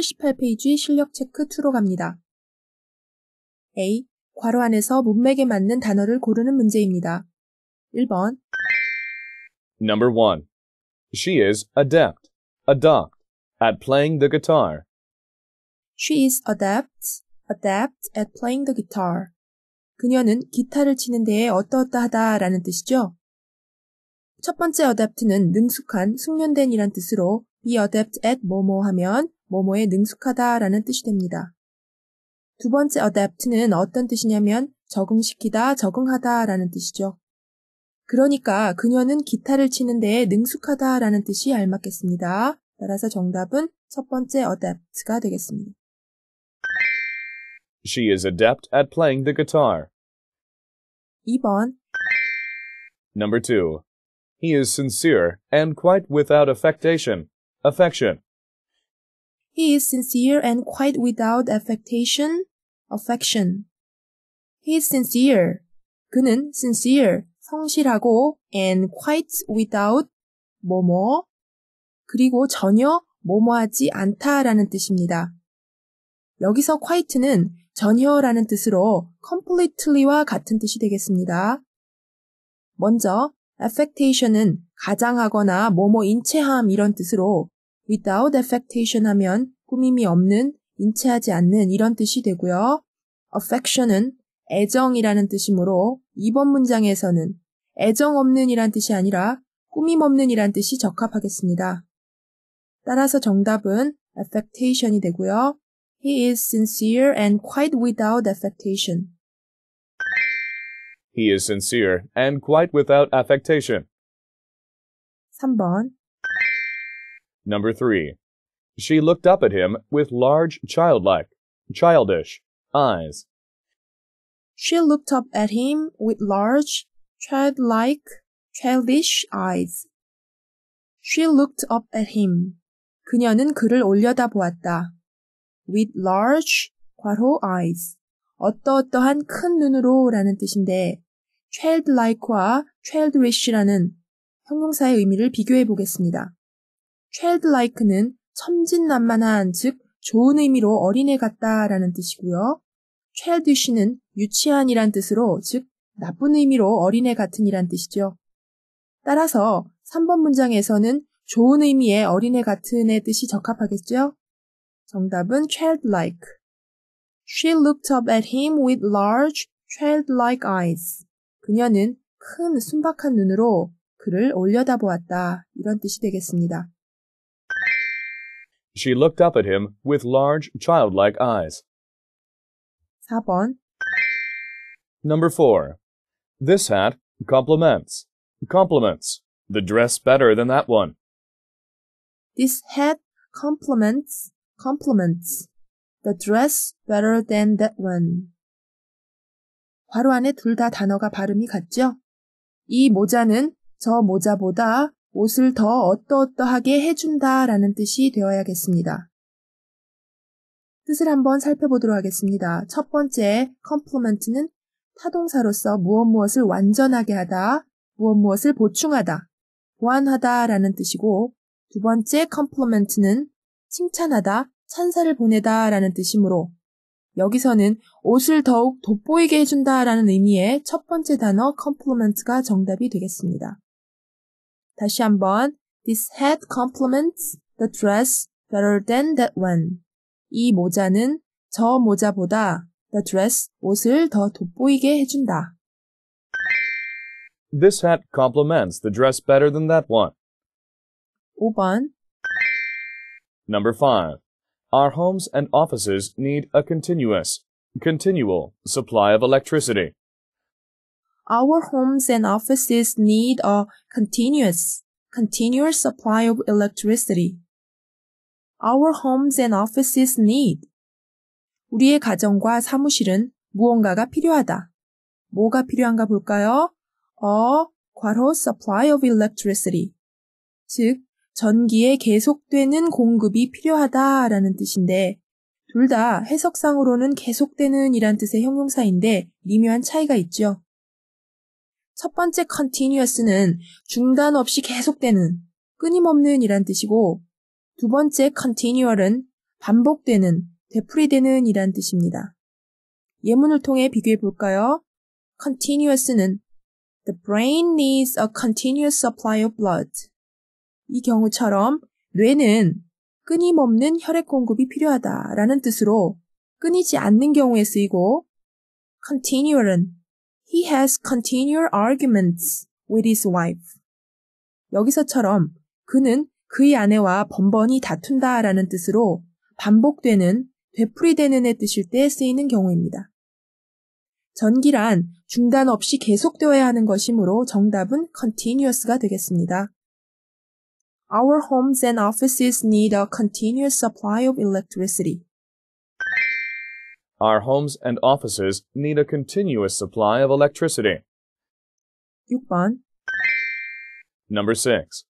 78페이지 실력 체크 2로 갑니다. A. 괄호 안에서 문맥에 맞는 단어를 고르는 문제입니다. 1번 Number 1. She is adept, adopt, at playing the guitar. She is adept, adept at playing the guitar. 그녀는 기타를 치는 데에 어떠어떠 하다라는 뜻이죠. 첫 번째 adept는 능숙한, 숙련된이란 뜻으로 be adept at 뭐뭐 하면 뭐뭐에 능숙하다라는 뜻이 됩니다. 두 번째 adapt는 어떤 뜻이냐면 적응시키다, 적응하다라는 뜻이죠. 그러니까 그녀는 기타를 치는 데에 능숙하다라는 뜻이 알맞겠습니다. 따라서 정답은 첫 번째 adapt가 되겠습니다. She is adept at playing the guitar. 2번 Number 2. He is sincere and quite without affectation. Affection. He is sincere and quite without affectation, affection. He is sincere. 그는 sincere, 성실하고 and quite without 뭐뭐 그리고 전혀 뭐뭐하지 않다라는 뜻입니다. 여기서 quite는 전혀라는 뜻으로 completely와 같은 뜻이 되겠습니다. 먼저 affectation은 가장하거나 뭐뭐 인체함 이런 뜻으로 without affectation 하면 꾸밈이 없는, 인체하지 않는 이런 뜻이 되고요. affection은 애정이라는 뜻이므로 2번 문장에서는 애정 없는 이란 뜻이 아니라 꾸밈 없는 이란 뜻이 적합하겠습니다. 따라서 정답은 affectation이 되고요. He is sincere and quite without affectation. He is sincere and quite without affectation. 3번 Number 3. She looked up at him with large, childlike, childish eyes. She looked up at him with large, childlike, childish eyes. She looked up at him. 그녀는 그를 올려다보았다. With large, 괄호 eyes. 어떠어떠한 큰 눈으로 라는 뜻인데, childlike와 childish라는 형용사의 의미를 비교해 보겠습니다. childlike는 천진난만한 즉 좋은 의미로 어린애 같다라는 뜻이고요. childish는 유치한이란 뜻으로 즉 나쁜 의미로 어린애 같은이란 뜻이죠. 따라서 3번 문장에서는 좋은 의미의 어린애 같은의 뜻이 적합하겠죠? 정답은 childlike. She looked up at him with large childlike eyes. 그녀는 큰 순박한 눈으로 그를 올려다보았다. 이런 뜻이 되겠습니다. She looked up at him with large, childlike eyes. 4번 Number 4. This hat complements. Compliments. The dress better than that one. This hat complements compliments the dress better than that one. 괄호 안에 둘 다 단어가 발음이 같죠? 이 모자는 저 모자보다 옷을 더 어떠어떠하게 해준다 라는 뜻이 되어야겠습니다. 뜻을 한번 살펴보도록 하겠습니다. 첫 번째, 컴플리먼트는 타동사로서 무엇 무엇을 완전하게 하다, 무엇 무엇을 보충하다, 보완하다 라는 뜻이고, 두 번째 컴플리먼트는 칭찬하다, 찬사를 보내다 라는 뜻이므로, 여기서는 옷을 더욱 돋보이게 해준다 라는 의미의 첫 번째 단어 컴플리먼트가 정답이 되겠습니다. 다시 한번, this hat complements the dress better than that one. 이 모자는 저 모자보다 the dress 옷을 더 돋보이게 해준다. This hat complements the dress better than that one. 5번 Number 5. Our homes and offices need a continuous, continual supply of electricity. our homes and offices need a continuous, continuous supply of electricity. Our homes and offices need. 우리의 가정과 사무실은 무언가가 필요하다. 뭐가 필요한가 볼까요? A 괄호 supply of electricity. 즉, 전기에 계속되는 공급이 필요하다라는 뜻인데, 둘 다 해석상으로는 계속되는 이란 뜻의 형용사인데 미묘한 차이가 있죠. 첫 번째 continuous는 중단 없이 계속되는, 끊임없는 이란 뜻이고, 두 번째 continual은 반복되는, 되풀이되는 이란 뜻입니다. 예문을 통해 비교해 볼까요? continuous는 The brain needs a continuous supply of blood. 이 경우처럼 뇌는 끊임없는 혈액 공급이 필요하다라는 뜻으로 끊이지 않는 경우에 쓰이고 continual은 He has continual arguments with his wife. 여기서처럼 그는 그의 아내와 번번이 다툰다 라는 뜻으로 반복되는, 되풀이되는의 뜻일 때 쓰이는 경우입니다. 전기란 중단 없이 계속되어야 하는 것이므로 정답은 continuous가 되겠습니다. Our homes and offices need a continuous supply of electricity. Our homes and offices need a continuous supply of electricity. 6번 Number 6.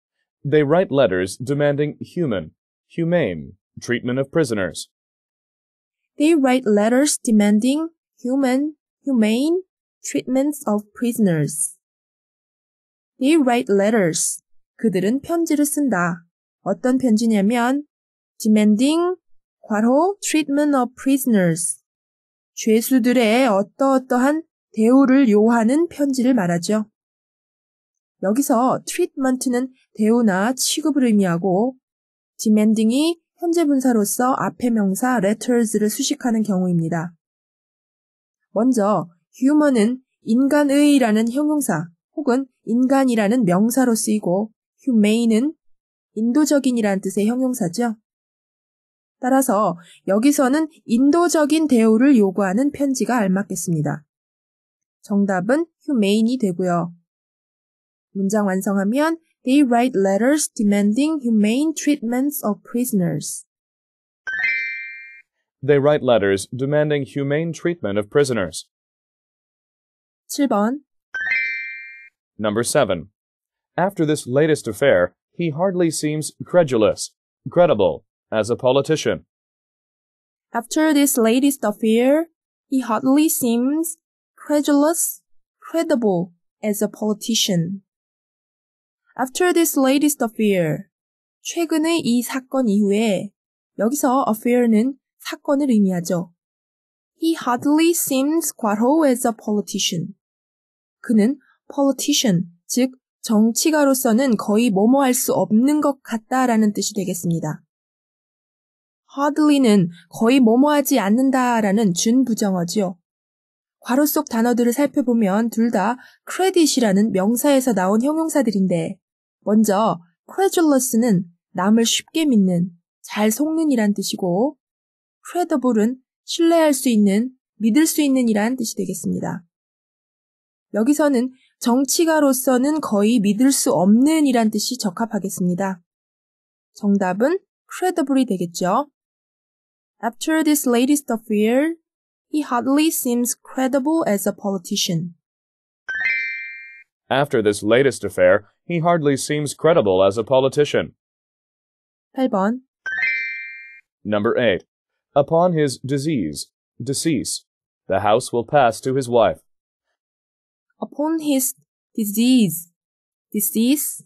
They write letters demanding human, humane treatment of prisoners. They write letters demanding human, humane treatments of prisoners. They write letters. 그들은 편지를 쓴다. 어떤 편지냐면 demanding 괄호 treatment of prisoners 죄수들의 어떠어떠한 대우를 요하는 편지를 말하죠. 여기서 treatment는 대우나 취급을 의미하고 demanding이 현재 분사로서 앞에 명사 letters를 수식하는 경우입니다. 먼저 human은 인간의라는 형용사 혹은 인간이라는 명사로 쓰이고 humane은 인도적인이라는 뜻의 형용사죠. 따라서 여기서는 인도적인 대우를 요구하는 편지가 알맞겠습니다. 정답은 humane이 되고요. 문장 완성하면 They write letters demanding humane treatments of prisoners. They write letters demanding humane treatment of prisoners. 7번 Number 7. After this latest affair, he hardly seems credulous, credible, as a politician. After this latest affair, he hardly seems credulous, credible as a politician. After this latest affair, 최근의 이 사건 이후에 여기서 affair는 사건을 의미하죠. He hardly seems 과로 as a politician. 그는 politician, 즉 정치가로서는 거의 뭐뭐 할수 없는 것 같다라는 뜻이 되겠습니다. hardly는 거의 뭐뭐하지 않는다라는 준부정어지요. 괄호 속 단어들을 살펴보면 둘 다 credit이라는 명사에서 나온 형용사들인데 먼저 credulous는 남을 쉽게 믿는, 잘 속는 이란 뜻이고 credible은 신뢰할 수 있는, 믿을 수 있는 이란 뜻이 되겠습니다. 여기서는 정치가로서는 거의 믿을 수 없는 이란 뜻이 적합하겠습니다. 정답은 credible이 되겠죠. After this latest affair, he hardly seems credible as a politician. After this latest affair, he hardly seems credible as a politician. 8번 Number 8. Upon his disease, decease, the house will pass to his wife. Upon his disease, decease,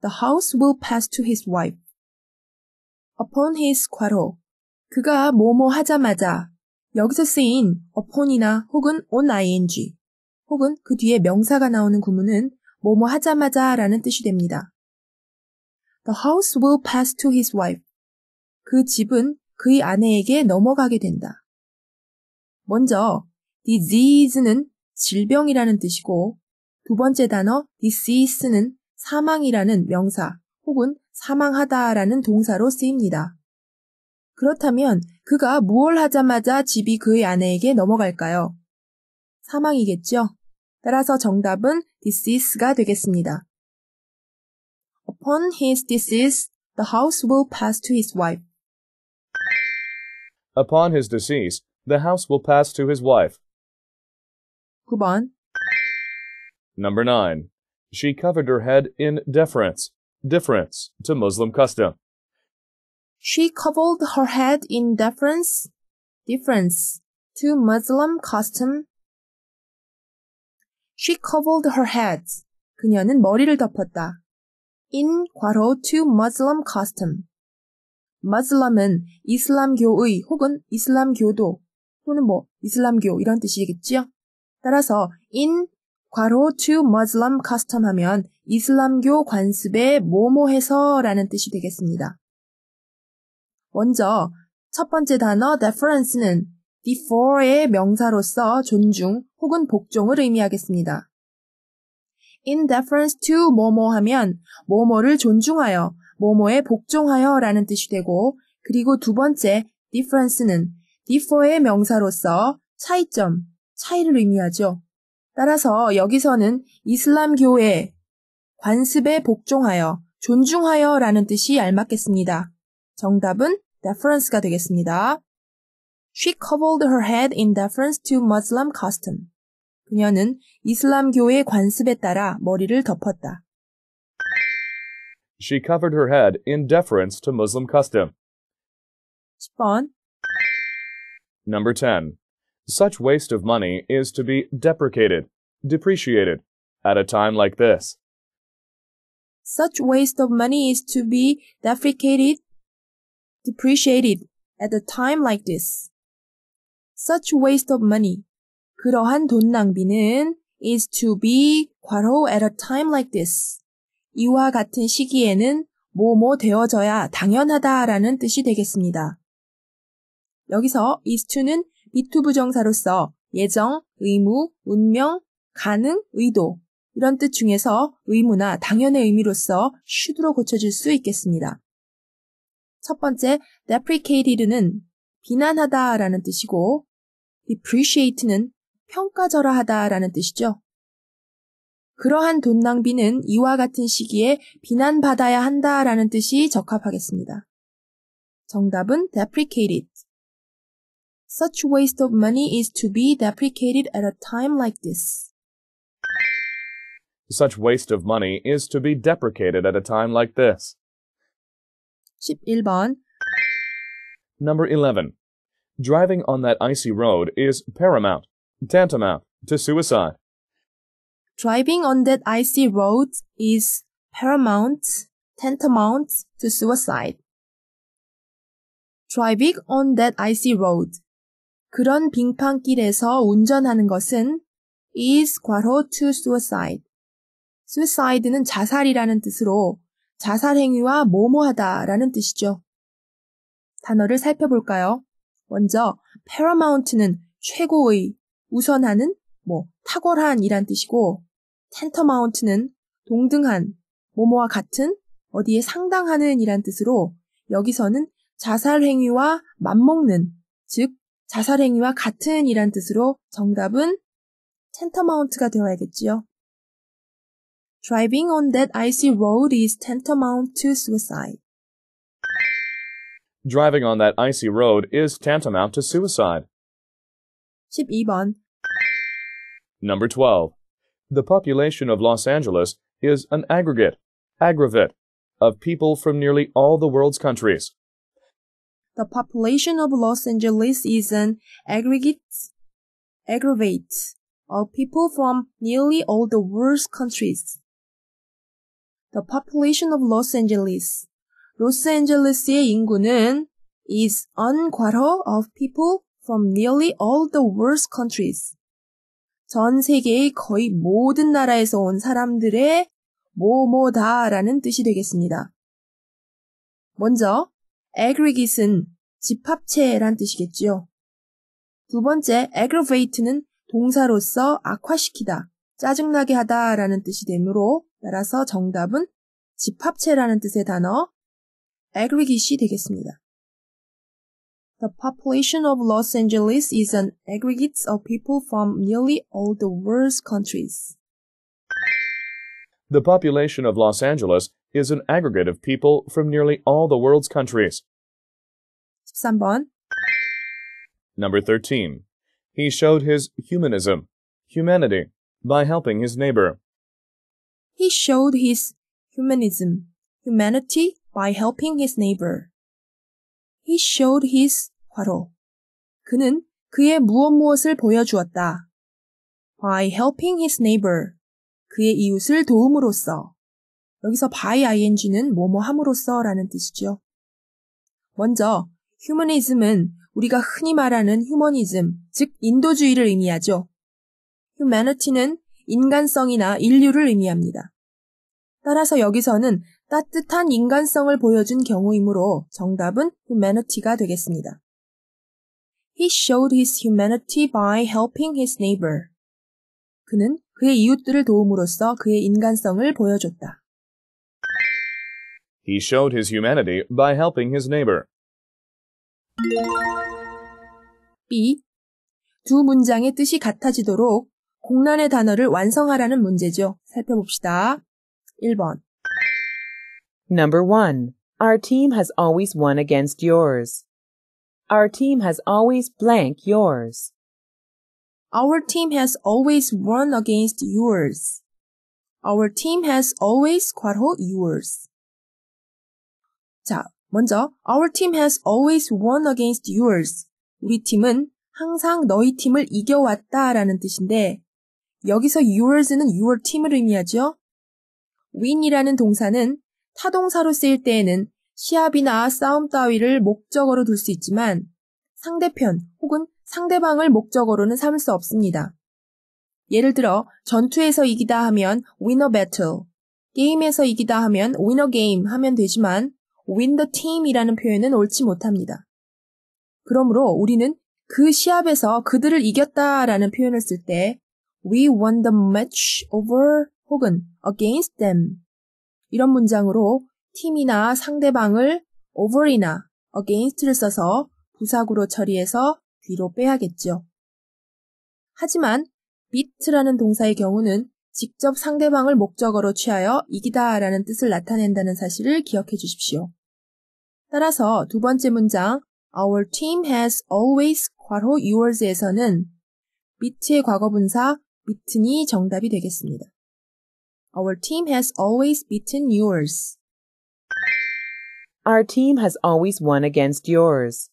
the house will pass to his wife. Upon his quarrel, 그가 뭐뭐 하자마자 여기서 쓰인 upon이나 혹은 on ing 혹은 그 뒤에 명사가 나오는 구문은 뭐뭐 하자마자 라는 뜻이 됩니다. The house will pass to his wife. 그 집은 그의 아내에게 넘어가게 된다. 먼저 disease는 질병이라는 뜻이고 두 번째 단어 disease는 사망이라는 명사 혹은 사망하다라는 동사로 쓰입니다. 그렇다면 그가 무얼 하자마자 집이 그의 아내에게 넘어갈까요? 사망이겠죠? 따라서 정답은 this is가 되겠습니다. Upon his decease, the house will pass to his wife. Upon his decease, the house will pass to his wife. 9번. Number 9. She covered her head in deference, difference to Muslim custom. She covered her head in deference, deference to Muslim custom. She covered her head. 그녀는 머리를 덮었다. In 괄호 to Muslim custom. Muslim은 이슬람교의 혹은 이슬람교도 또는 뭐 이슬람교 이런 뜻이겠지요. 따라서 in 괄호 to Muslim custom 하면 이슬람교 관습에 뭐뭐해서라는 뜻이 되겠습니다. 먼저 첫 번째 단어 deference는 defer의 명사로서 존중 혹은 복종을 의미하겠습니다. in deference to 뭐뭐 하면 뭐뭐를 존중하여 뭐뭐에 복종하여 라는 뜻이 되고 그리고 두 번째 difference는 d i f f e 의 명사로서 차이점, 차이를 의미하죠. 따라서 여기서는 이슬람교의 관습에 복종하여 존중하여 라는 뜻이 알맞겠습니다. 정답은 deference가 되겠습니다. She covered her head in deference to Muslim custom. 그녀는 이슬람교의 관습에 따라 머리를 덮었다. She covered her head in deference to Muslim custom. 10번 Number 10. Such waste of money is to be deprecated, depreciated, at a time like this. Such waste of money is to be deprecated, depreciated at a time like this. Such waste of money. 그러한 돈 낭비는 is to be 괄호 at a time like this. 이와 같은 시기에는 뭐뭐 되어져야 당연하다라는 뜻이 되겠습니다. 여기서 is to는 be2 부정사로서 예정, 의무, 운명, 가능, 의도 이런 뜻 중에서 의무나 당연의 의미로서 should로 고쳐질 수 있겠습니다. 첫 번째, deprecated는 비난하다 라는 뜻이고, depreciate는 평가절하하다 라는 뜻이죠. 그러한 돈 낭비는 이와 같은 시기에 비난받아야 한다 라는 뜻이 적합하겠습니다. 정답은 deprecated. Such waste of money is to be deprecated at a time like this. Such waste of money is to be deprecated at a time like this. 11번 Number 11. Driving on that icy road is paramount, tantamount to suicide. Driving on that icy road is paramount, tantamount to suicide. Driving on that icy road. 그런 빙판길에서 운전하는 것은 is 과로 to suicide. suicide는 자살이라는 뜻으로 자살행위와 뭐뭐하다라는 뜻이죠. 단어를 살펴볼까요? 먼저 paramount는 최고의, 우선하는, 뭐 탁월한이란 뜻이고 텐터마운트는 동등한, 뭐뭐와 같은, 어디에 상당하는 이란 뜻으로 여기서는 자살행위와 맞먹는, 즉 자살행위와 같은 이란 뜻으로 정답은 텐터마운트가 되어야겠지요. Driving on that icy road is tantamount to suicide. Driving on that icy road is tantamount to suicide. 12번. Number 12. The population of Los Angeles is an aggregate, aggregate, of people from nearly all the world's countries. The population of Los Angeles is an aggregate, aggravate of people from nearly all the world's countries. The population of Los Angeles. 로스앤젤레스의 인구는 is un 과로 of people from nearly all the world's countries. 전 세계의 거의 모든 나라에서 온 사람들의 뭐뭐다라는 뜻이 되겠습니다. 먼저 aggregate은 집합체란 뜻이겠지요. 두 번째 aggravate는 동사로서 악화시키다, 짜증나게 하다라는 뜻이 되므로 따라서 정답은 집합체라는 뜻의 단어 aggregate이 되겠습니다. The population of Los Angeles is an aggregate of people from nearly all the world's countries. The population of Los Angeles is an aggregate of people from nearly all the world's countries. 13번 Number 13. He showed his humanism, humanity, by helping his neighbor. he showed his humanism, humanity by helping his neighbor. He showed his 화로 그는 그의 무엇 무엇을 보여주었다. by helping his neighbor. 그의 이웃을 도움으로써. 여기서 by ing는 뭐뭐 함으로써 라는 뜻이죠. 먼저, h u m a n i s m 은 우리가 흔히 말하는 휴머니즘, 즉 인도주의를 의미하죠. humanity는 인간성이나 인류를 의미합니다. 따라서 여기서는 따뜻한 인간성을 보여준 경우이므로 정답은 humanity가 되겠습니다. He showed his humanity by helping his neighbor. 그는 그의 이웃들을 도움으로써 그의 인간성을 보여줬다. He showed his humanity by helping his neighbor. B. 두 문장의 뜻이 같아지도록 공란의 단어를 완성하라는 문제죠. 살펴봅시다. 1번. Number 1. Our team has always won against yours. Our team has always blank yours. Our team has always won against yours. Our team has always 괄호 yours. 자, 먼저 our team has always won against yours. 우리 팀은 항상 너희 팀을 이겨왔다라는 뜻인데 여기서 yours는 your 팀을 의미하죠. win이라는 동사는 타동사로 쓰일 때에는 시합이나 싸움 따위를 목적어로 둘 수 있지만 상대편 혹은 상대방을 목적어로는 삼을 수 없습니다. 예를 들어 전투에서 이기다 하면 win a battle, 게임에서 이기다 하면 win a game 하면 되지만 win the team이라는 표현은 옳지 못합니다. 그러므로 우리는 그 시합에서 그들을 이겼다라는 표현을 쓸때 We won the match over 혹은 against them. 이런 문장으로 팀이나 상대방을 over이나 against를 써서 부사구로 처리해서 뒤로 빼야겠죠. 하지만 beat라는 동사의 경우는 직접 상대방을 목적어로 취하여 이기다 라는 뜻을 나타낸다는 사실을 기억해 주십시오. 따라서 두 번째 문장 Our team has always 괄호 yours 에서는 beat의 과거분사 beaten이 정답이 되겠습니다. Our team has always beaten yours. Our team has always won against yours.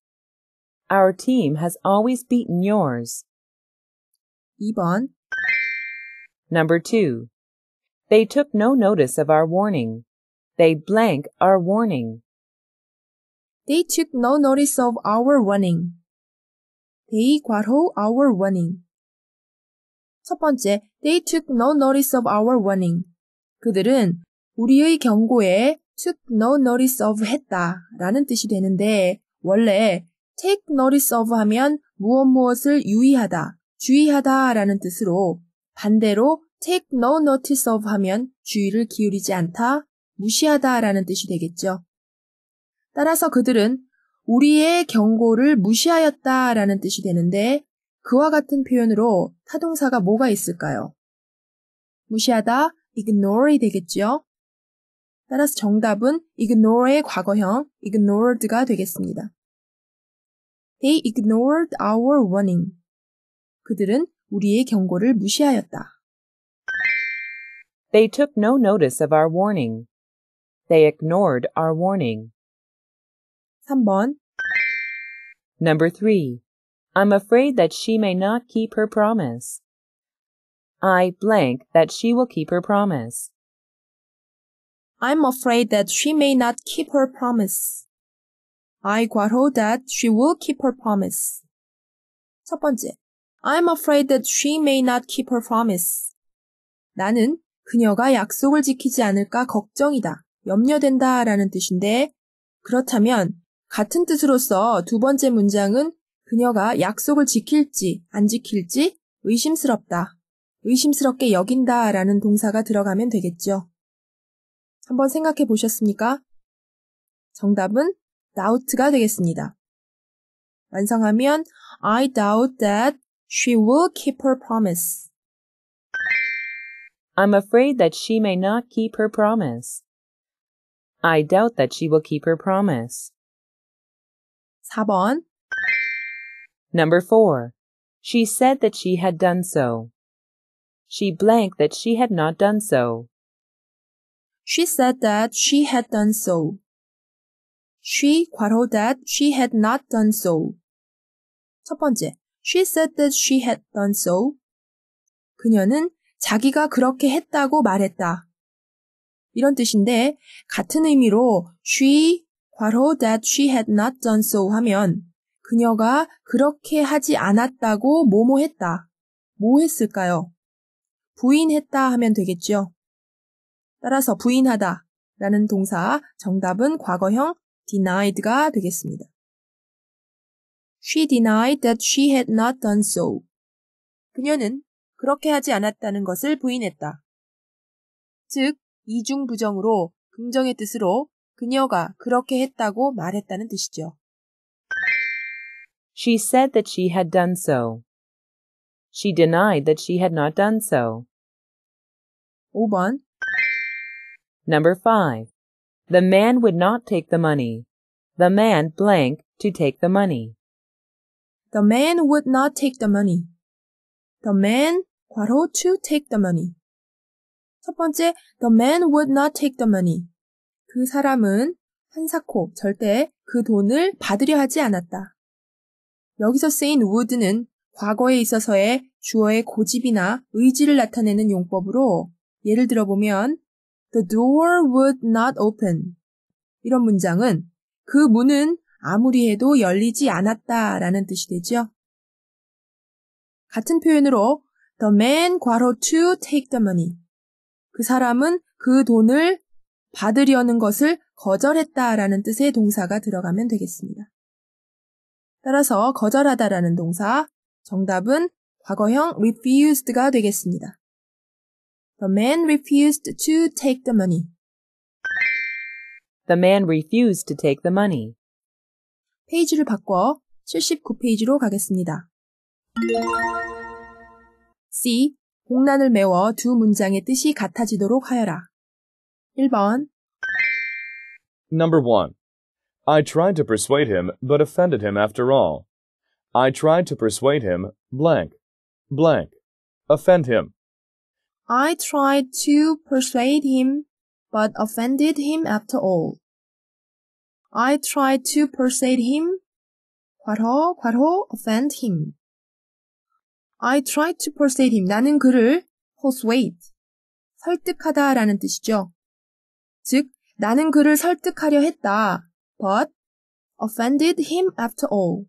Our team has always beaten yours. 2번 Number 2. They took no notice of our warning. They blank our warning. They took no notice of our warning. They 과호 our warning. 첫 번째, they took no notice of our warning. 그들은 우리의 경고에 took no notice of 했다 라는 뜻이 되는데 원래 take notice of 하면 무엇 무엇을 유의하다, 주의하다 라는 뜻으로 반대로 take no notice of 하면 주의를 기울이지 않다, 무시하다 라는 뜻이 되겠죠. 따라서 그들은 우리의 경고를 무시하였다 라는 뜻이 되는데 그와 같은 표현으로 타동사가 뭐가 있을까요? 무시하다, ignore이 되겠지요? 따라서 정답은 ignore의 과거형 ignored가 되겠습니다. They ignored our warning. 그들은 우리의 경고를 무시하였다. They took no notice of our warning. They ignored our warning. 3번. Number 3. I'm afraid that she may not keep her promise. I blank that she will keep her promise. I'm afraid that she may not keep her promise. I 괄호 that she will keep her promise. 첫 번째, I'm afraid that she may not keep her promise. 나는 그녀가 약속을 지키지 않을까 걱정이다, 염려된다 라는 뜻인데, 그렇다면 같은 뜻으로서 두 번째 문장은 그녀가 약속을 지킬지 안 지킬지 의심스럽다, 의심스럽게 여긴다 라는 동사가 들어가면 되겠죠. 한번 생각해 보셨습니까? 정답은 doubt가 되겠습니다. 완성하면 I doubt that she will keep her promise. I'm afraid that she may not keep her promise. I doubt that she will keep her promise. 4번 Number 4. She said that she had done so. She blanked that she had not done so. She said that she had done so. She 괄호 that she had not done so. 첫 번째, she said that she had done so. 그녀는 자기가 그렇게 했다고 말했다. 이런 뜻인데 같은 의미로 she 괄호 that she had not done so 하면 그녀가 그렇게 하지 않았다고 뭐뭐 했다. 뭐 했을까요? 부인했다 하면 되겠죠 따라서 부인하다 라는 동사 정답은 과거형 denied가 되겠습니다. She denied that she had not done so. 그녀는 그렇게 하지 않았다는 것을 부인했다. 즉, 이중부정으로 긍정의 뜻으로 그녀가 그렇게 했다고 말했다는 뜻이죠. She said that she had done so. She denied that she had not done so. 5번 Number 5. The man would not take the money. The man blank to take the money. The man would not take the money. The man 괄호 to take the money. 첫 번째, the man would not take the money. 그 사람은 한사코 절대 그 돈을 받으려 하지 않았다. 여기서 쓰인 would는 과거에 있어서의 주어의 고집이나 의지를 나타내는 용법으로 예를 들어보면 The door would not open. 이런 문장은 그 문은 아무리 해도 열리지 않았다 라는 뜻이 되죠. 같은 표현으로 The man 과로 to take the money. 그 사람은 그 돈을 받으려는 것을 거절했다 라는 뜻의 동사가 들어가면 되겠습니다. 따라서 거절하다라는 동사 정답은 과거형 refused가 되겠습니다. The man refused to take the money. The man refused to take the money. 페이지를 바꿔 79페이지로 가겠습니다. C. 공란을 메워 두 문장의 뜻이 같아지도록 하여라. 1번 Number 1. I tried to persuade him, but offended him after all. I tried to persuade him, blank, blank, offend him. I tried to persuade him, but offended him after all. I tried to persuade him, 과로, 과로, offend him. I tried to persuade him. 나는 그를 persuade, 설득하다라는 뜻이죠. 즉, 나는 그를 설득하려 했다. but offended him after all.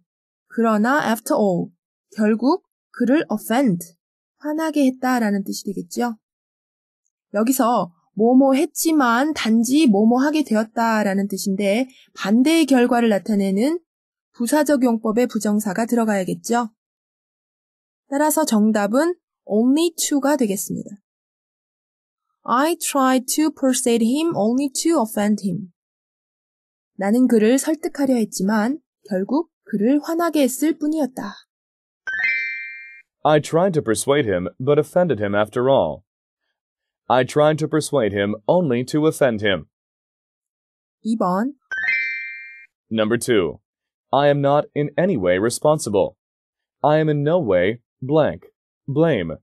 그러나 after all, 결국 그를 offend, 화나게 했다라는 뜻이 되겠죠. 여기서 뭐뭐 했지만 단지 뭐뭐 하게 되었다라는 뜻인데 반대의 결과를 나타내는 부사적 용법의 부정사가 들어가야겠죠. 따라서 정답은 only to가 되겠습니다. I tried to persuade him only to offend him. 나는 그를 설득하려 했지만 결국 그를 화나게 했을 뿐이었다. I tried to persuade him, but offended him after all. I tried to persuade him only to offend him. 2번 Number 2. I am not in any way responsible. I am in no way blank blame.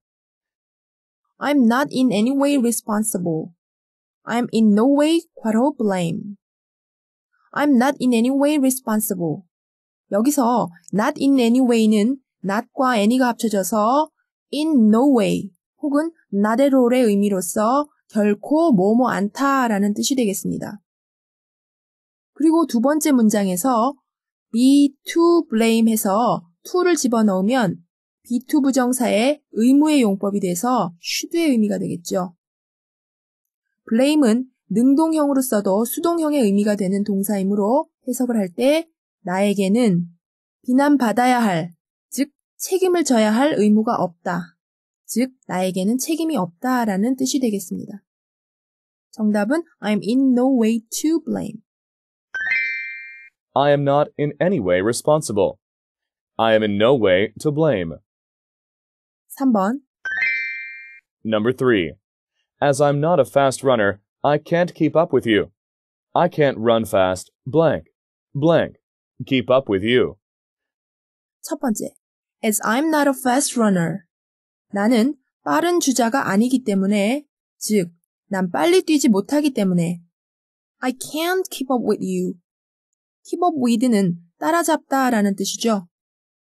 I'm not in any way responsible. I'm in no way 괄호 blame. I'm not in any way responsible. 여기서 not in any way는 not과 any가 합쳐져서 in no way 혹은 not at all의 의미로서 결코 뭐뭐 않다라는 뜻이 되겠습니다. 그리고 두 번째 문장에서 be to blame 해서 to를 집어넣으면 be to 부정사의 의무의 용법이 돼서 should의 의미가 되겠죠. blame은 능동형으로 써도 수동형의 의미가 되는 동사이므로 해석을 할 때 나에게는 비난받아야 할, 즉 책임을 져야 할 의무가 없다. 즉 나에게는 책임이 없다라는 뜻이 되겠습니다. 정답은 I'm in no way to blame. I am not in any way responsible. I am in no way to blame. 3번 Number 3. As I'm not a fast runner, I can't keep up with you. I can't run fast, blank, blank, keep up with you. 첫 번째, as I'm not a fast runner. 나는 빠른 주자가 아니기 때문에, 즉, 난 빨리 뛰지 못하기 때문에. I can't keep up with you. keep up with는 따라잡다 라는 뜻이죠.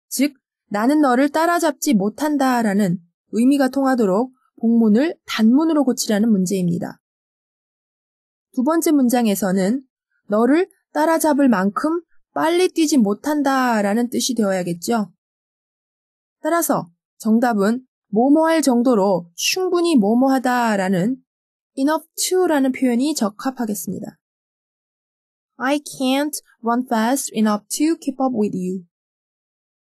즉, 나는 너를 따라잡지 못한다 라는 의미가 통하도록 복문을 단문으로 고치라는 문제입니다. 두 번째 문장에서는 너를 따라잡을 만큼 빨리 뛰지 못한다 라는 뜻이 되어야겠죠. 따라서 정답은 뭐뭐할 정도로 충분히 뭐뭐하다 라는 enough to 라는 표현이 적합하겠습니다. I can't run fast enough to keep up with you.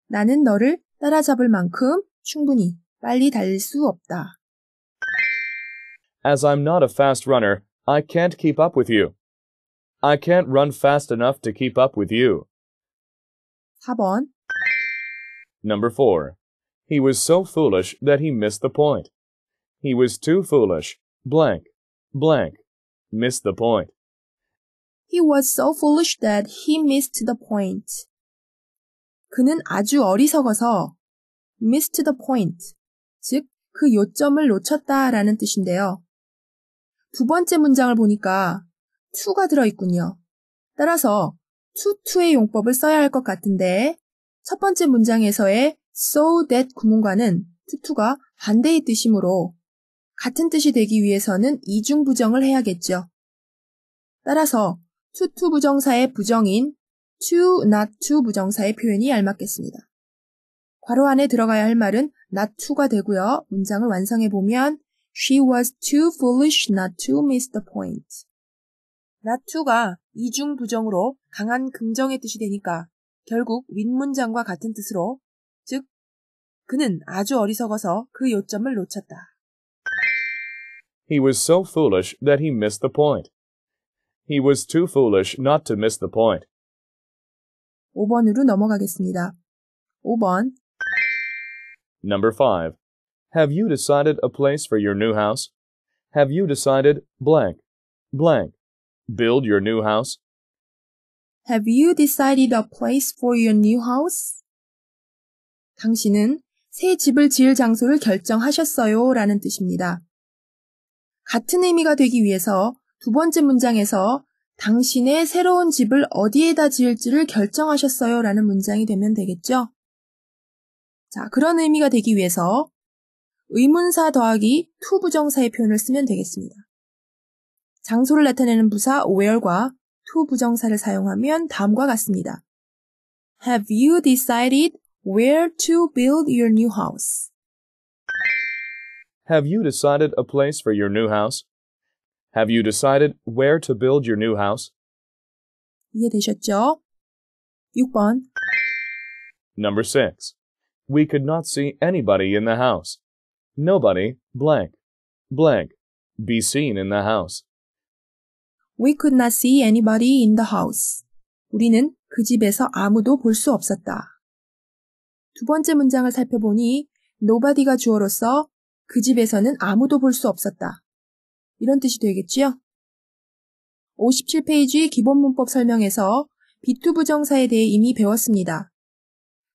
나는 너를 따라잡을 만큼 충분히 빨리 달릴 수 없다. As I'm not a fast runner, I can't keep up with you. I can't run fast enough to keep up with you. 4번. Number 4. He was so foolish that he missed the point. He was too foolish, blank, blank, missed the point. He was so foolish that he missed the point. 그는 아주 어리석어서 missed the point, 즉 그 요점을 놓쳤다라는 뜻인데요. 두 번째 문장을 보니까 to가 들어있군요. 따라서 to to의 용법을 써야 할 것 같은데 첫 번째 문장에서의 so that 구문과는 to to가 반대의 뜻이므로 같은 뜻이 되기 위해서는 이중 부정을 해야겠죠. 따라서 to to 부정사의 부정인 to not to 부정사의 표현이 알맞겠습니다. 괄호 안에 들어가야 할 말은 not to가 되고요. 문장을 완성해 보면 She was too foolish not to miss the point. not to가 이중 부정으로 강한 긍정의 뜻이 되니까 결국 윗문장과 같은 뜻으로 즉 그는 아주 어리석어서 그 요점을 놓쳤다. He was so foolish that he missed the point. He was too foolish not to miss the point. 5번으로 넘어가겠습니다. 5번 Number 5. Have you decided a place for your new house? Have you decided blank, blank, build your new house? Have you decided a place for your new house? 당신은 새 집을 지을 장소를 결정하셨어요 라는 뜻입니다. 같은 의미가 되기 위해서 두 번째 문장에서 당신의 새로운 집을 어디에다 지을지를 결정하셨어요 라는 문장이 되면 되겠죠? 자, 그런 의미가 되기 위해서 의문사 더하기 to 부정사의 표현을 쓰면 되겠습니다. 장소를 나타내는 부사 where과 to 부정사를 사용하면 다음과 같습니다. Have you decided where to build your new house? Have you decided a place for your new house? Have you decided where to build your new house? 이해되셨죠? 6번. Number 6. We could not see anybody in the house. Nobody, blank, blank, be seen in the house. We could not see anybody in the house. 우리는 그 집에서 아무도 볼 수 없었다. 두 번째 문장을 살펴보니 nobody가 주어로서 그 집에서는 아무도 볼 수 없었다. 이런 뜻이 되겠지요? 57페이지 기본 문법 설명에서 비투 부정사에 대해 이미 배웠습니다.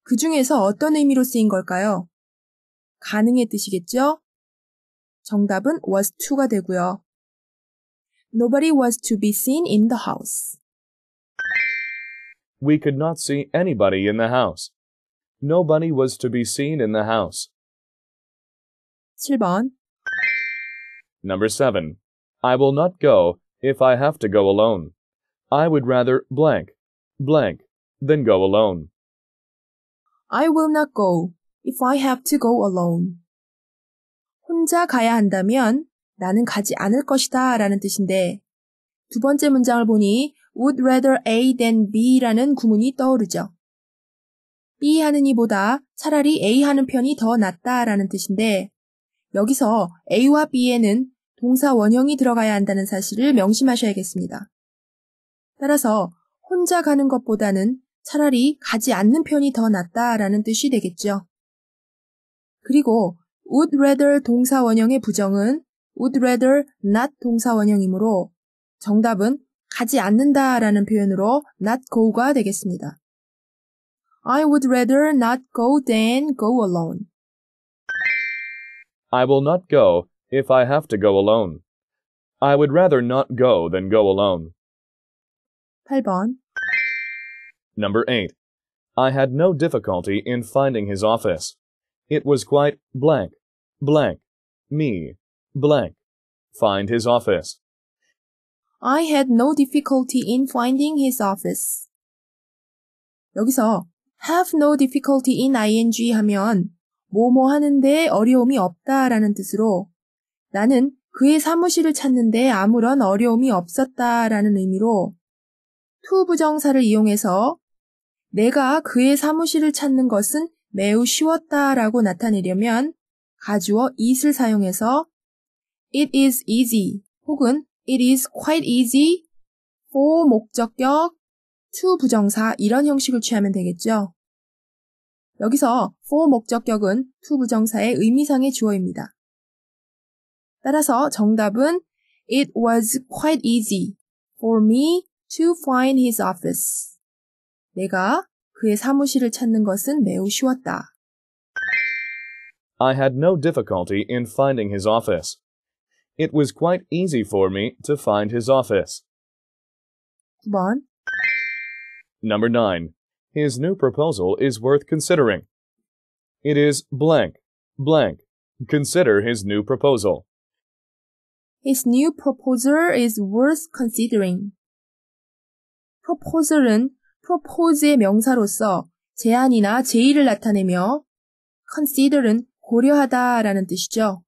그 중에서 어떤 의미로 쓰인 걸까요? 가능해 뜻이겠죠? 정답은 was to가 되고요. Nobody was to be seen in the house. We could not see anybody in the house. Nobody was to be seen in the house. 7번 Number 7. I will not go if I have to go alone. I would rather blank, blank, than go alone. I will not go if I have to go alone. 혼자 가야 한다면 나는 가지 않을 것이다 라는 뜻인데 두 번째 문장을 보니 would rather A than B라는 구문이 떠오르죠. B 하는 이보다 차라리 A 하는 편이 더 낫다 라는 뜻인데 여기서 A와 B에는 동사 원형이 들어가야 한다는 사실을 명심하셔야겠습니다. 따라서 혼자 가는 것보다는 차라리 가지 않는 편이 더 낫다라는 뜻이 되겠죠. 그리고 would rather 동사 원형의 부정은 would rather not 동사 원형이므로 정답은 가지 않는다 라는 표현으로 not go가 되겠습니다. I would rather not go than go alone. I will not go if I have to go alone. I would rather not go than go alone. 8번 Number 8. I had no difficulty in finding his office. It was quite blank, blank, me, blank. Find his office. I had no difficulty in finding his office. 여기서 have no difficulty in ing 하면 뭐 뭐 하는데 어려움이 없다라는 뜻으로 나는 그의 사무실을 찾는데 아무런 어려움이 없었다라는 의미로 to 부정사를 이용해서 내가 그의 사무실을 찾는 것은 매우 쉬웠다라고 나타내려면 가주어 it을 사용해서 it is easy 혹은 it is quite easy for 목적격 to 부정사 이런 형식을 취하면 되겠죠. 여기서 for 목적격은 to 부정사의 의미상의 주어입니다. 따라서 정답은 It was quite easy for me to find his office. 내가 그의 사무실을 찾는 것은 매우 쉬웠다. I had no difficulty in finding his office. It was quite easy for me to find his office. 9번. Number 9. His new proposal is worth considering. It is blank, blank. Consider his new proposal. His new proposal is worth considering. proposal은 propose의 명사로서 제안이나 제의를 나타내며 consider은 고려하다라는 뜻이죠.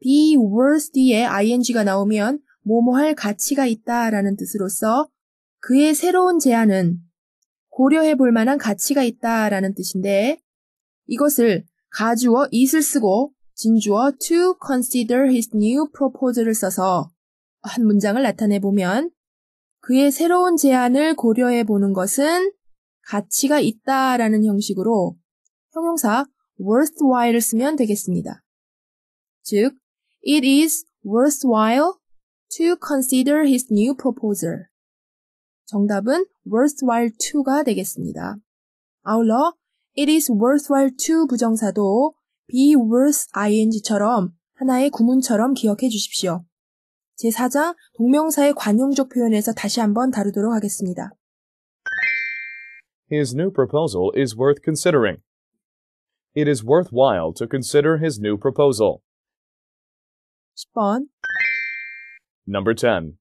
be worth 뒤에 ing가 나오면 뭐뭐 할 가치가 있다라는 뜻으로서 그의 새로운 제안은 고려해 볼 만한 가치가 있다라는 뜻인데 이것을 가주어 it을 쓰고 진주어 to consider his new proposal을 써서 한 문장을 나타내 보면 그의 새로운 제안을 고려해 보는 것은 가치가 있다라는 형식으로 형용사 worthwhile을 쓰면 되겠습니다. 즉, it is worthwhile to consider his new proposal. 정답은 worthwhile to가 되겠습니다. 아울러 it is worthwhile to 부정사도 be worth ing처럼 하나의 구문처럼 기억해 주십시오. 제4장 동명사의 관용적 표현에서 다시 한번 다루도록 하겠습니다. His new proposal is worth considering. It is worthwhile to consider his new proposal. 10번 Number 10.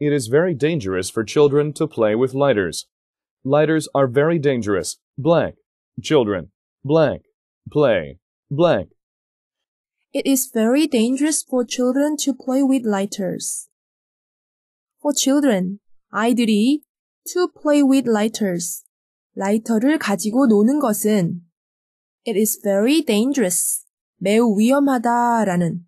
It is very dangerous for children to play with lighters. Lighters are very dangerous. Blank. Children. Blank. Play. Blank. It is very dangerous for children to play with lighters. For children, 아이들이 to play with lighters, 라이터를 가지고 노는 것은 It is very dangerous, 매우 위험하다라는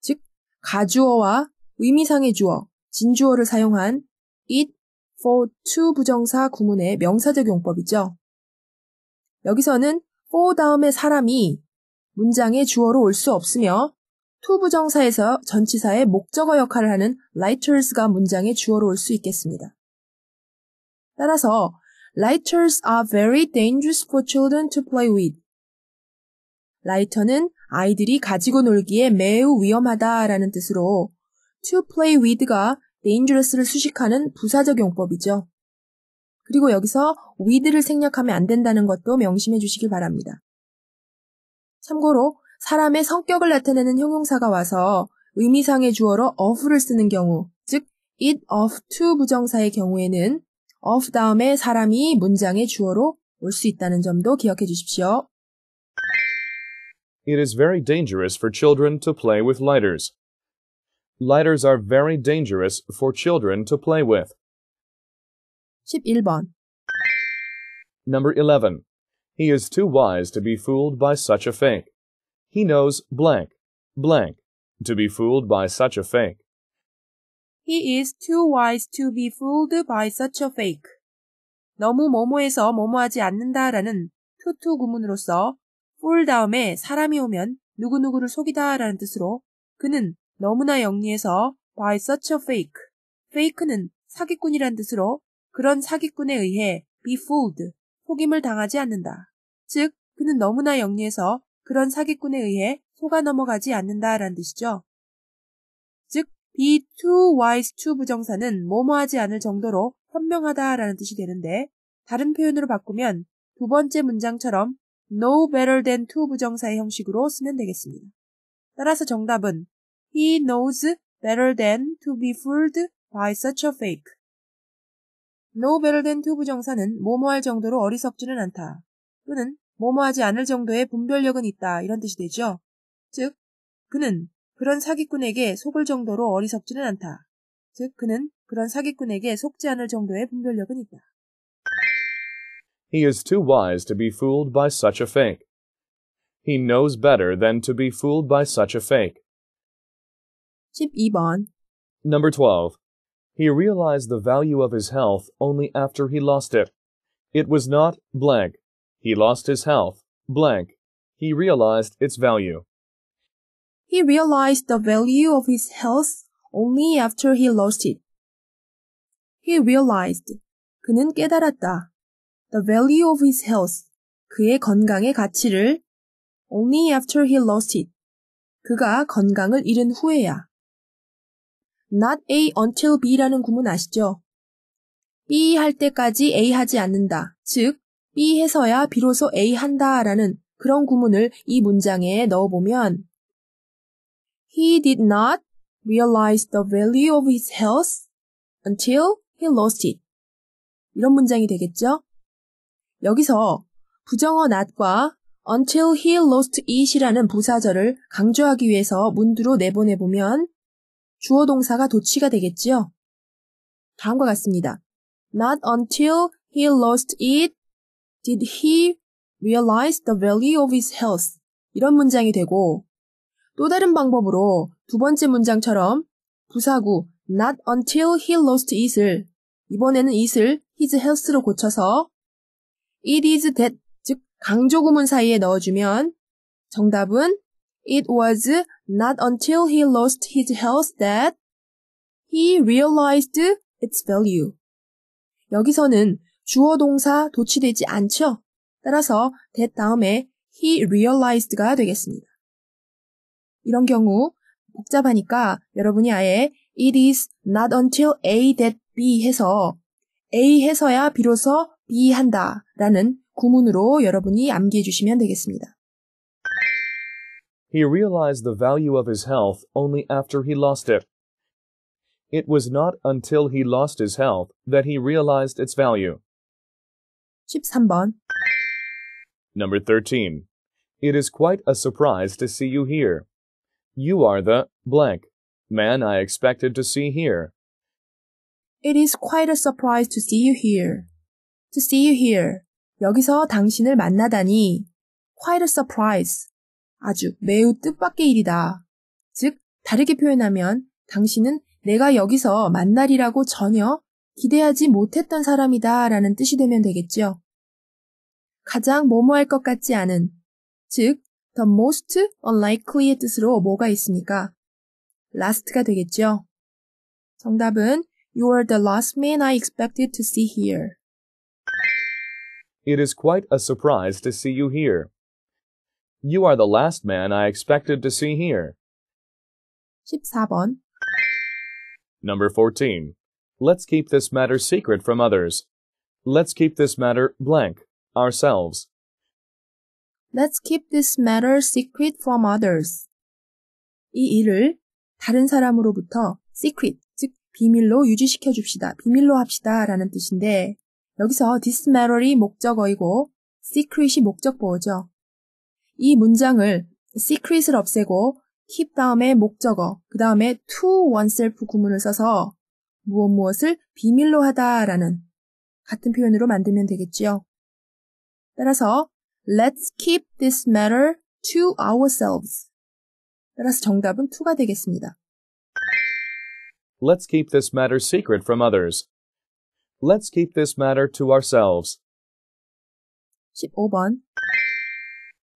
즉 가주어와 의미상의 주어, 진주어를 사용한 it for to 부정사 구문의 명사적 용법이죠. 여기서는 for 다음에 사람이 문장의 주어로 올 수 없으며 투 부정사에서 전치사의 목적어 역할을 하는 lighters가 문장의 주어로 올 수 있겠습니다. 따라서 lighters are very dangerous for children to play with. 라이터는 아이들이 가지고 놀기에 매우 위험하다라는 뜻으로 to play with가 dangerous를 수식하는 부사적 용법이죠. 그리고 여기서 with를 생략하면 안 된다는 것도 명심해 주시길 바랍니다. 참고로 사람의 성격을 나타내는 형용사가 와서 의미상의 주어로 of를 쓰는 경우, 즉 it of to 부정사의 경우에는 of 다음에 사람이 문장의 주어로 올 수 있다는 점도 기억해 주십시오. It is very dangerous for children to play with lighters. Lighters are very dangerous for children to play with. 11번 Number 11. He is too wise to be fooled by such a fake. He knows blank, blank, to be fooled by such a fake. He is too wise to be fooled by such a fake. 너무 뭐뭐해서 뭐뭐하지 않는다라는 투투 구문으로서 fool 다음에 사람이 오면 누구누구를 속이다라는 뜻으로 그는 너무나 영리해서 by such a fake. fake는 사기꾼이란 뜻으로 그런 사기꾼에 의해 be fooled, 속임을 당하지 않는다. 즉, 그는 너무나 영리해서 그런 사기꾼에 의해 속아 넘어가지 않는다란 뜻이죠. 즉, be too wise to 부정사는 뭐뭐하지 않을 정도로 현명하다라는 뜻이 되는데 다른 표현으로 바꾸면 두 번째 문장처럼 no better than to 부정사의 형식으로 쓰면 되겠습니다. 따라서 정답은 he knows better than to be fooled by such a fake. 노베을된 튜브 정사는 모모할 정도로 어리석지는 않다. 또는 모모하지 않을 정도의 분별력은 있다. 이런 뜻이 되죠. 즉, 그는 그런 사기꾼에게 속을 정도로 어리석지는 않다. 즉, 그는 그런 사기꾼에게 속지 않을 정도의 분별력은 있다. He is too wise to be fooled by such a fake. He knows better than to be fooled by such a fake. 12번 Number 12. He realized the value of his health only after he lost it. It was not blank. He lost his health blank. He realized its value. He realized the value of his health only after he lost it. He realized. 그는 깨달았다. The value of his health. 그의 건강의 가치를 only after he lost it. 그가 건강을 잃은 후에야. not A until B라는 구문 아시죠? B 할 때까지 A 하지 않는다. 즉, B 해서야 비로소 A 한다 라는 그런 구문을 이 문장에 넣어보면 He did not realize the value of his health until he lost it. 이런 문장이 되겠죠? 여기서 부정어 not과 until he lost it이라는 부사절을 강조하기 위해서 문두로 내보내보면 주어 동사가 도치가 되겠지요. 다음과 같습니다. Not until he lost it did he realize the value of his health. 이런 문장이 되고 또 다른 방법으로 두 번째 문장처럼 부사구 not until he lost it을 이번에는 it을 his health로 고쳐서 it is that 즉 강조구문 사이에 넣어주면 정답은 It was not until he lost his health that he realized its value. 여기서는 주어 동사 도치되지 않죠? 따라서 that 다음에 he realized가 되겠습니다. 이런 경우 복잡하니까 여러분이 아예 it is not until A that B 해서 A 해서야 비로소 B 한다 라는 구문으로 여러분이 암기해 주시면 되겠습니다. He realized the value of his health only after he lost it. It was not until he lost his health that he realized its value. 13번 Number 13. It is quite a surprise to see you here. You are the blank man I expected to see here. It is quite a surprise to see you here. To see you here. 여기서 당신을 만나다니. Quite a surprise. 아주 매우 뜻밖의 일이다. 즉, 다르게 표현하면 당신은 내가 여기서 만날이라고 전혀 기대하지 못했던 사람이다 라는 뜻이 되면 되겠지요. 가장 뭐뭐할 것 같지 않은, 즉, the most unlikely의 뜻으로 뭐가 있습니까? last가 되겠죠. 정답은 You're the last man I expected to see here. It is quite a surprise to see you here. You are the last man I expected to see here. 14번 Number 14. Let's keep this matter secret from others. Let's keep this matter blank, ourselves. Let's keep this matter secret from others. 이 일을 다른 사람으로부터 secret, 즉 비밀로 유지시켜 줍시다. 비밀로 합시다. 라는 뜻인데, 여기서 this matter이 목적어이고, secret이 목적보호죠. 이 문장을 secret을 없애고 keep 다음에 목적어, 그 다음에 to oneself 구문을 써서 무엇 무엇을 비밀로 하다라는 같은 표현으로 만들면 되겠지요. 따라서 let's keep this matter to ourselves. 따라서 정답은 to가 되겠습니다. Let's keep this matter secret from others. Let's keep this matter to ourselves. 15번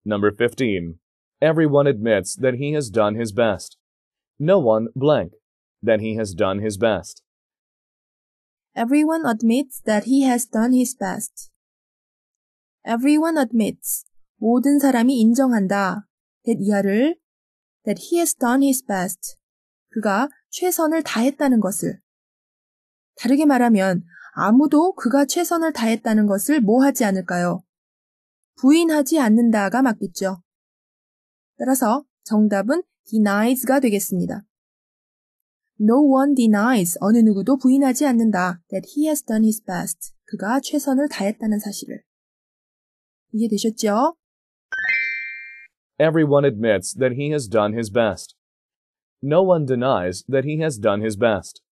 Number 15. Everyone admits that he has done his best. No one blank that he has done his best. Everyone admits that he has done his best. Everyone admits 모든 사람이 인정한다. that 이하를 that he has done his best. 그가 최선을 다했다는 것을. 다르게 말하면 아무도 그가 최선을 다했다는 것을 뭐 하지 않을까요? 부인하지 않는다가 맞겠죠. 따라서 정답은 denies가 되겠습니다. No one denies 어느 누구도 부인하지 않는다 that he has done his best 그가 최선을 다했다는 사실을 이해되셨죠? Everyone admits that he has done his best. No one denies that he has done his best.